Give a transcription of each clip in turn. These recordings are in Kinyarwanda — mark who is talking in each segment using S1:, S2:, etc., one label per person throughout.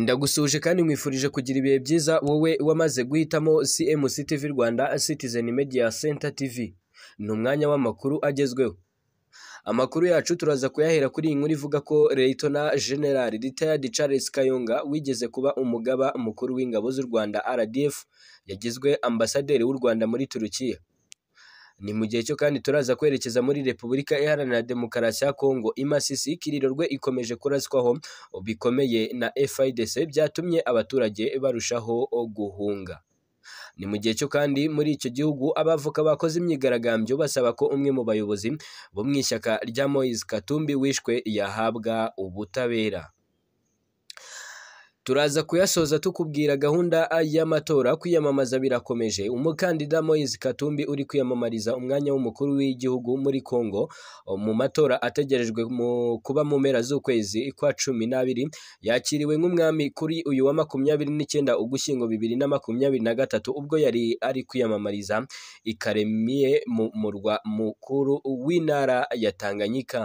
S1: Ndagusuje kandi nkwifurije kugira ibihe byiza wowe wamaze guhitamo CMC TV Rwanda Citizen Media Center TV ni umwanya w'amakuru agezweho amakuru yacu turaza kuyahera kuri iyi nkuru ivuga ko Leyitona General Retired Charles Kayonga wigeze kuba umugaba mukuru w'ingabo z'u Rwanda RDF yagizwe ambasaderi w'u Rwanda muri Turukiya Ni mu gihe cyo kandi turaza kwerekeza muri Repubulika Iharanira Demokarasi ya Kongo imasisi y'ikiririrwe ikomeje kuraswaho bikomeye na FIDC byatumye abaturage barushaho guhunga. Ni mu gihe cyo kandi muri icyo gihugu abavoka bakoze imyigaragambyo basaba ko umwe mu bayobozi bo mu ishyaka rya Moise Katumbi wishwe yahabwa ubutabera. turaza kuyasoza tukubwira gahunda y'amatora kwiyamamaza birakomeje umukandida Moise Katumbi uri kwiyamamariza umwanya w'umukuru w'igihugu muri Congo mu matora ategerejwe mu kuba mu mpera z'ukwezi kwa cumi n'abiri yakiriwe nk'umwami kuri uyu wa makumyabiri n'icyenda Ugushyingo bibiri na makumyabiri na gatatu ubwo yari ari kwiyamamariza i mu murwa mukuru w'intara ya Tanganyika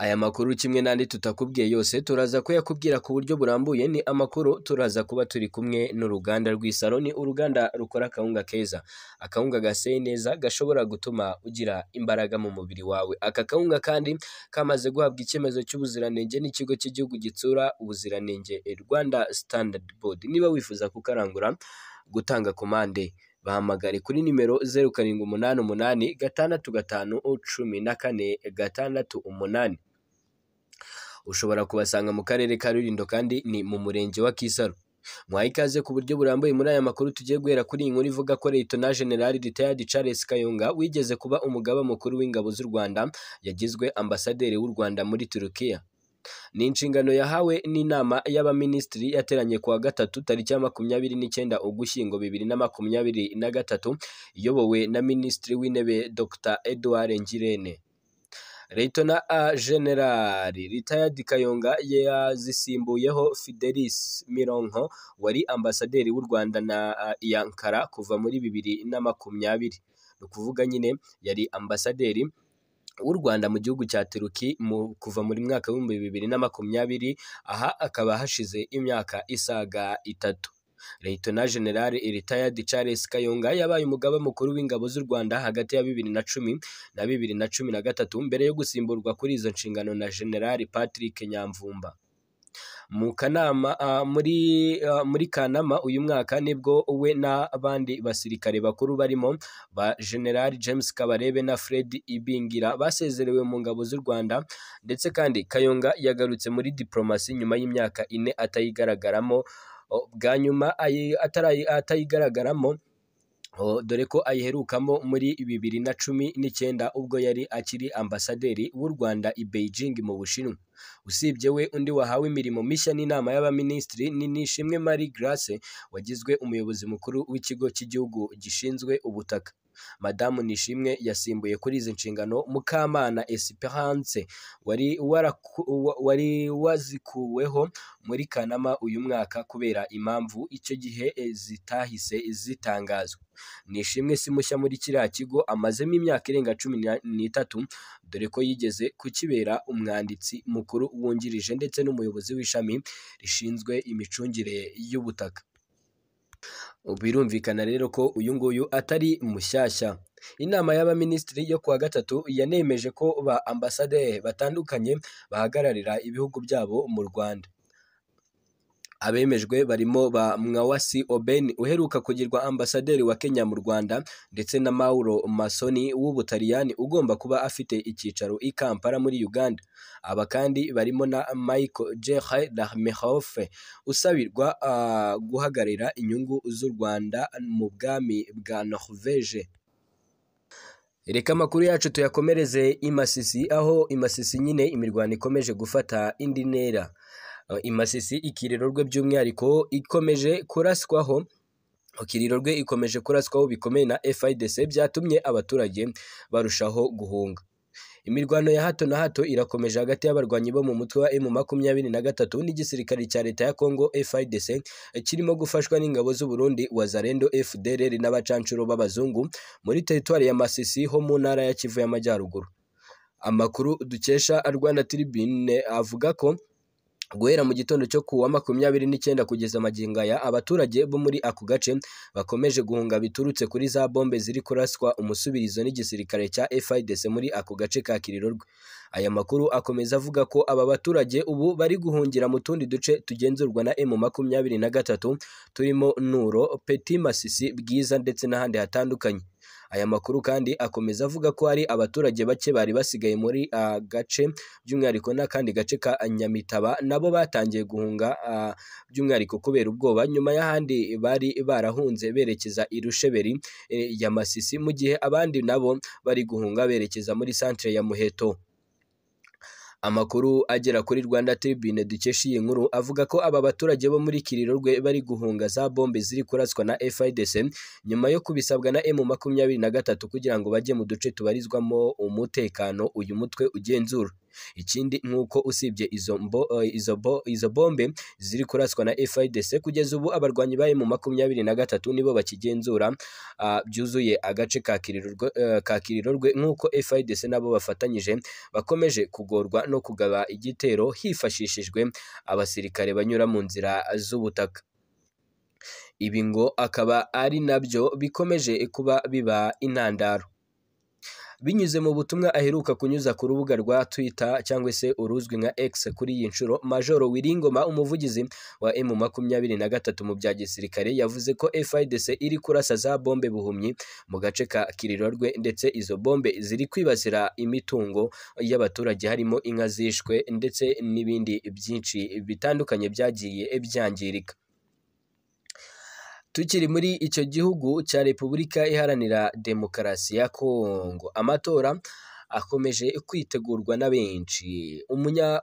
S1: Aya makuru kimwe n'andi tutakubwiye yose turaza kuyakubwira ku buryo burambuye ni amakuru turaza kuba turi kumwe n'uruganda rw'Isaro ni uruganda rukora akawunga keza akawunga gaseye neza gashobora gutuma ugira imbaraga mu mubiri wawe aka kawunga kandi kamaze guhabwa icyemezo cy'ubuziranenge n'ikigo cy'igihugu gitsura ubuziranenge Rwanda Standard Board niba wifuza kukarangura gutanga komande bahamagare kuri nimero zeru karindwi umunani umunani gatandatu gatanu cumi na kane gatandatu umunani ushobora kubasanga mu karere ka Rulindo kandi ni mu murenge wa Kisaro mwaha ikaze ku buryo burambuye muri aya makuru tugiye guhera kuri iyi nkuru ivuga ko Leyitona General Retired Charles Kayonga wigeze kuba umugaba mukuru w'ingabo z'u Rwanda yagizwe ambasaderi w'u Rwanda muri Turukiya ni inshingano yahawe n'inama y'abaminisitiri yateranye kuwa gatatu tariki ya makumyabiri n'icyenda ugushyingo bibiri na makumyabiri na gatatu iyobowe na minisitiri w'intebe Dr Edouard Ngirente Liyitona A Jenerali Ritayadi Kayonga yazisimbuyeho Fidelis Mironko wari ambasaderi w'u Rwanda na Yankara kuva muri bibiri na makumyabiri, ni ukuvuga nyine yari ambasaderi w'u Rwanda mu gihugu cya Turuki kuva muri mwaka w'ibihumbi bibiri na makumyabiri, aha akaba hashize imyaka isaga itatu. Liyetona Jenerali Ritayadi Charles Kayonga yabaye umugaba mukuru w'ingabo z'u Rwanda hagati ya bibiri na cumi na bibiri na cumi na gatatu mbere yo gusimburwa kuri izo nshingano na general Patrick Nyamvumba. Mu kanama muri muri Kanama uyu mwaka nibwo we n'abandi basirikare bakuru barimo ba General James Kabarebe na Fred Ibingira basezerewe mu ngabo z'u Rwanda ndetse kandi Kayonga yagarutse muri diplomasi nyuma y'imyaka ine atayigaragaramo bwa nyuma atayigaragaramo dore ko ayiherukamo muri bibiri na cumi n'icyenda ubwo yari akiri ambasaderi w'u Rwanda i Beijing mu Bushinwa usibye we undi wahawe imirimo mishya n'inama y'abaminisitiri ni Nishimwe Marie Grace wagizwe umuyobozi mukuru w'ikigo cy'igihugu gishinzwe ubutaka madamu Nishimwe yasimbuye kuri izi nshingano Mukamana Esperance wari wari wazikuweho muri Kanama uyu mwaka kubera impamvu icyo gihe eh, zitahise zitangazwa Nishimwe si mushya muri kiriya kigo amazemo imyaka irenga cumi n'itatu dore ko yigeze kukibera umwanditsi mukuru wungirije ndetse n'umuyobozi w'ishami rishinzwe imicungire y'ubutaka Birumvikana rero ko uyu nguyu atari mushyashya. Inama y'abaminisitiri yo kuwa gatatu yanemeje ko ba Ambasade batandukanye bahagararira ibihugu byabo mu Rwanda. Abemejwe barimo ba Mwawasi Oben uheruka kugirwa ambasaderi wa Kenya mu Rwanda ndetse na Mauro Masoni w'Ubutaliyani ugomba kuba afite icyicaro i Kampala muri Uganda. Aba kandi barimo na Michael Jehe Dahmehofe usabirwa uh, guhagararira inyungu z'u Rwanda mu bwami bwa Norvège. Reka amakuru yacu tuyakomereze i aho i nyine imirwano ikomeje gufata indi ntera. imasisi ikiriro rwe by'umwihariko ikomeje kuraswaho ikiriro rwe ikomeje kuraswaho bikomeye na FIDC byatumye abaturage barushaho guhunga imirwano ya hato na hato irakomeje hagati y'abarwanyi bo mu mutwe wa M makumyabiri na gatatu n'igisirikare cya leta ya Congo FIDC kirimo gufashwa n'ingabo z'u Burundi Wazalendo FDLR n'abacancuro b'abazungu muri teritwari ya Masisi ho mu ntara ya Kivu y'Amajyaruguru amakuru dukesha Rwanda Tribune avuga ko Guhera mu gitondo cyo ku wa makumyabiri n'icyenda kugeza magingo aya, abaturage bo muri ako gace bakomeje guhunga biturutse kuri za bombe ziri kuraswa umusubirizo n'igisirikare cya FARDC muri ako gace ka Kirirorwa. Aya makuru akomeza avuga ko aba baturage ubu bari guhungira mu tundi duce tugenzurwa na M makumyabiri na gatatu turimo nuro Petit Masisi, Bwiza ndetse n'ahandi hatandukanye. Aya makuru kandi akomeza avuga ko hari abaturage bake bari basigaye muri gace by'umwihariko n'akandi gace ka Nyamitaba nabo batangiye guhunga by'umwihariko kubera ubwoba nyuma y'ahandi bari barahunze berekeza i Rusheberi e, ya Masisi mu gihe abandi nabo bari guhunga berekeza muri santere ya Muheto. Amakuru agera kuri Rwanda Tribune dukesha iyi nkuru avuga ko aba baturage bo muri Kirirorwe bari guhunga za bombe ziri kuraswa na FIDC nyuma yo kubisabwa na M makumyabiri na gatatu kugira ngo bajye mu duce tubarizwamo umutekano uyu mutwe ugenzura. ikindi nk'uko usibye izo mbo eh, izo bo izo bombe ziri kuraswa na FIDC kugeza ubu abarwanyi bari mu makumyabiri na gatatu nibo bakigenzura ah, byuzuye agace ka Kirirorwe eh, ka nk'uko FIDC nabo bafatanyije bakomeje kugorwa no kugaba igitero hifashishijwe abasirikare banyura mu nzira z'ubutaka ibi ngo akaba ari nabyo bikomeje kuba biba intandaro binyuze mu butumwa aheruka kunyuza ku rubuga rwa Twitter cyangwa se uruzwi nka X kuri iyi nshuro Majoro Wiringoma umuvugizi wa M makumyabiri na gatatu mu bya gisirikare yavuze ko FIDC iri kurasa za bombe buhumyi mu gace ka Kirirorwe ndetse izo bombe ziri kwibasira imitungo y'abaturage harimo inka zishwe ndetse n'ibindi byinshi bitandukanye byagiye byangirika Tukiri muri icyo gihugu cya Repubulika Iharanira Demokarasi ya Kongo, amatora akomeje kwitegurwa na benshi,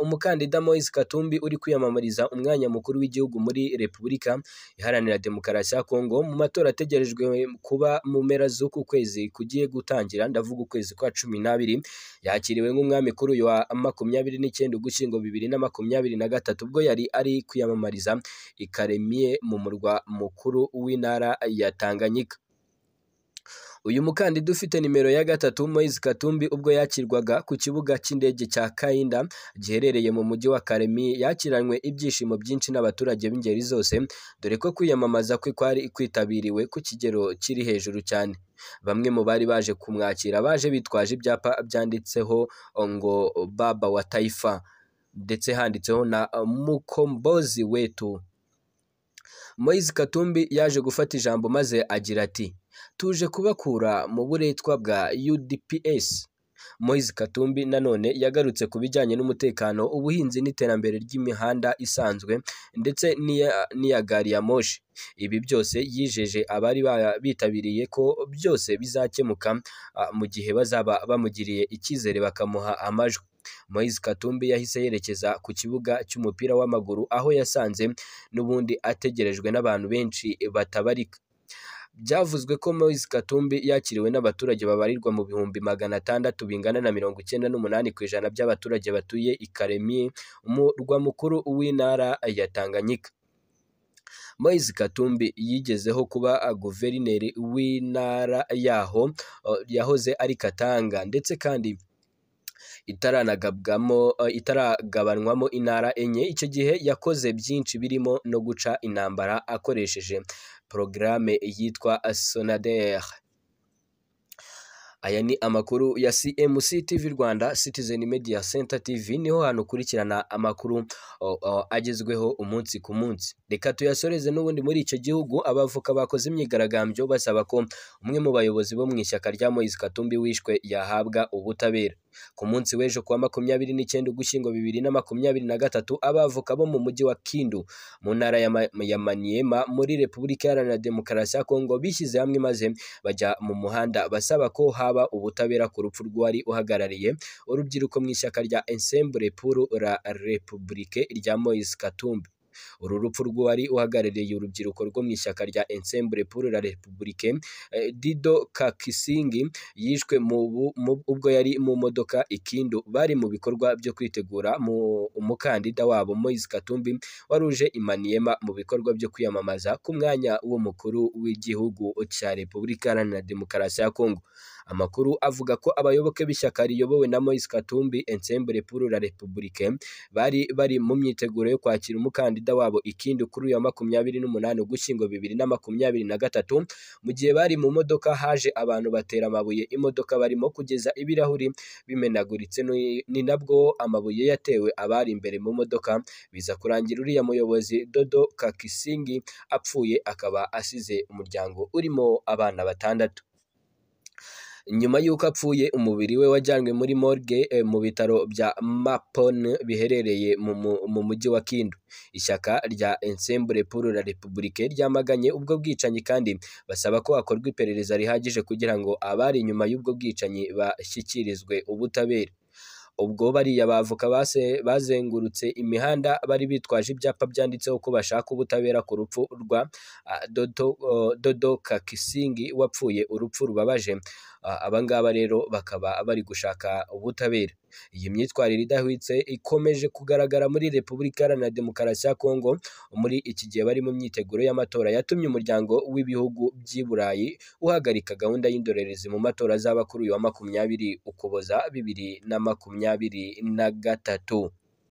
S1: umukandida Moise Katumbi uri kwiyamamariza umwanya mukuru w'igihugu muri Repubulika Iharanira Demokarasi ya Kongo mu matora ategerejwe kuba mu mpera z'uku kwezi kugiye gutangira ndavuga ukwezi kwa cumi n'abiri, yakiriwe nk'umwami kuri uyu wa makumyabiri n'icyenda Ugushyingo bibiri na makumyabiri na gatatu ubwo yari ari kwiyamamariza i mu murwa mukuru w'intara ya Tanganyika. Uyu mukandida ufite nimero ya gatatu Moise Katumbi ubwo yakirwaga ku kibuga cy'indege cya Kainda giherereye mu mujyi wa Karemi yakiranywe ibyishimo byinshi n'abaturage b'ingeri zose dore ko kwiyamamaza kwe kwari kwitabiriwe ku kigero kiri hejuru cyane. Bamwe mu bari baje kumwakira baje bitwaje ibyapa byanditseho ngo baba wa taifa ndetse handitseho na mukombozi wetu. Moise Katumbi yaje gufata ijambo maze agira ati tuje kubakura mu buretwa bwa UDPS Moise Katumbi nanone yagarutse ku bijyanye n'umutekano ubuhinzi n'iterambere ry'imihanda isanzwe ndetse n'iya gari ya moshi ibi byose yijeje abari bitabiriye ko byose bizakemuka mu gihe bazaba bamugiriye icyizere bakamuha amajwi Moise Katumbi yahise yerekeza ku kibuga cy'umupira w'amaguru aho yasanze n'ubundi ategerejwe n'abantu benshi batabarika Byavuzwe ko Moise Katumbi yakiriwe n'abaturage babarirwa mu bihumbi magana atandatu bingana na mirongo icyenda n'umunani ku ijana by'abaturage batuye i Karemi, umurwa mukuru w'intara ya Tanganyika. Moise Katumbi yigezeho kuba guverineri w'intara yaho yahoze ari Katanga ndetse kandi Uh, itaragabanywamo intara enye, icyo gihe yakoze byinshi birimo no guca intambara akoresheje porogaramu yitwa sonadere. Aya ni amakuru ya CMC TV Rwanda Citizen Media Center TV, niho hantu ukurikirana amakuru uh, uh, agezweho umunsi ku munsi. Reka tuyasoreze n'ubundi muri icyo gihugu abavoka bakoze imyigaragambyo basaba ko umwe mu bayobozi bo mu ishyaka rya Moise Katumbi wishwe yahabwa ubutabera. ku munsi w'ejo kuwa makumyabiri n'icyenda ugushyingo bibiri na makumyabiri na gatatu abavoka bo mu mujyi wa Kindu mu ntara ya Maniema muri Repubulika Iharanira Demokarasi ya Kongo bishyize hamwe maze bajya mu muhanda basaba ko haba ubutabera ku rupfu rwari uhagarariye urubyiruko mu ishyaka rya Ensemble pour la République rya Moise Katumbi. uru rupfu rw'uwari uhagarariye urubyiruko rwo mu ishyaka rya ensemble pour la republique eh, Dido Kakisingi yishwe ubwo yari mu modoka ikindu bari mu bikorwa byo kwitegura mu umukandida wabo Moise Katumbi waruje Imaniyema mu bikorwa byo kwiyamamaza ku mwanya w'umukuru w'igihugu cya Repubulika Iharanira Demokarasi ya Kongo Amakuru avuga ko abayoboke b'ishyaka riyobowe na Moise Katumbi Ensemble pour la République bari bari mu myiteguro yo kwakira umukandida wabo ikindi kuri uyu makumyabiri n'umunani Ugushyingo bibiri na makumyabiri na gatatu mu gihe bari mu modoka haje abantu batera amabuye imodoka barimo kugeza ibirahuri bimenaguritse ni nabwo amabuye yatewe abari imbere mu modoka biza kurangira uriya muyobozi Dodo Kakisingi apfuye akaba asize umuryango urimo abana batandatu. nyuma y'uko apfuye umubiri we wajyanywe muri morgue eh, mu bitaro bya mapon biherereye mu mujyi wa Kindu ishyaka rya Ensemble pour la République ryamaganye ubwo bwicanyi kandi basaba ko hakorwa iperereza rihagije kugira ngo abari inyuma y'ubwo bwicanyi bashyikirizwe ubutabera ubwo bariya bavuka base bazengurutse imihanda bari bitwaje ibyapa byanditseho ko bashaka ubutabera ku rupfu rwa ah, oh, Dodo Kakisingi wapfuye urupfu rubabaje aba ngaba rero bakaba bari gushaka ubutabera iyi myitwarire idahwitse ikomeje kugaragara muri repubulika iharanira demokarasi ya kongo muri iki gihe bari mu myiteguro y'amatora yatumye umuryango w'ibihugu by'i burayi uhagarika gahunda y'indorerezi mu matora z’abakuru uyu wa makumyabiri ukuboza bibiri na makumyabiri na gatatu